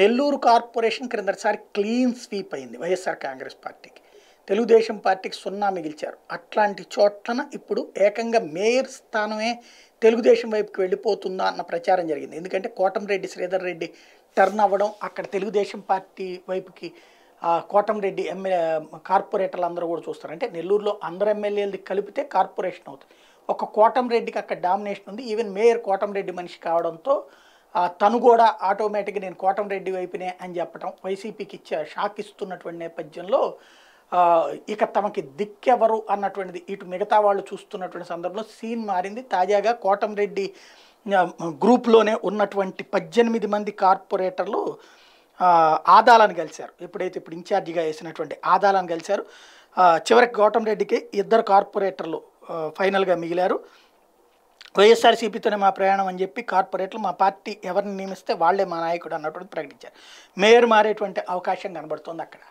Nellore corporation క్రిందటిసారి clean sweep అయింది వైఎస్ఆర్ కాంగ్రెస్ పార్టీకి తెలుగుదేశం పార్టీకి సున్నా మిగిల్చారు అట్లాంటి చోట్లన ఇప్పుడు ఏకంగా మేయర్ స్థానమే తెలుగుదేశం వైపుకి వెళ్ళిపోతుందా అన్న ప్రచారం జరిగింది ఎందుకంటే కోటంరెడ్డి శ్రీధర్ రెడ్డి టర్న్ అవ్వడం అక్కడ తెలుగుదేశం పార్టీ వైపుకి కోటంరెడ్డి ఎమ్మెల్యే కార్పొరేటర్లు అందరూ కూడా చూస్తారు అంటే నెల్లూరులో అందరు ఎమ్మెల్యేలది కలిపితే కార్పొరేషన్ అవుతుంది ఒక కోటంరెడ్డికి అక్కడ డామినేషన్ ఉంది ఈవెన్ మేయర్ కోటంరెడ్డి మనిషి కావడంతో తను కూడా ఆటోమేటిక్గా నేను కోటంరెడ్డి వైపునే అని చెప్పటం వైసీపీకి ఇచ్చే షాక్ ఇస్తున్నటువంటి నేపథ్యంలో ఇక తమకి దిక్కెవరు అన్నటువంటిది ఇటు మిగతా వాళ్ళు చూస్తున్నటువంటి సందర్భంలో సీన్ మారింది తాజాగా కోటంరెడ్డి గ్రూప్లోనే ఉన్నటువంటి పద్దెనిమిది మంది కార్పొరేటర్లు ఆదాలను కలిశారు ఎప్పుడైతే ఇప్పుడు ఇన్ఛార్జిగా వేసినటువంటి ఆదాలను కలిశారు చివరికి గౌటం రెడ్డికి ఇద్దరు కార్పొరేటర్లు ఫైనల్గా మిగిలారు వైఎస్ఆర్సీపీతోనే మా ప్రయాణం అని చెప్పి కార్పొరేట్లు మా పార్టీ ఎవరిని నియమిస్తే వాళ్లే మా నాయకుడు అన్నట్టు ప్రకటించారు మేయర్ మారేటువంటి అవకాశం కనబడుతుంది అక్కడ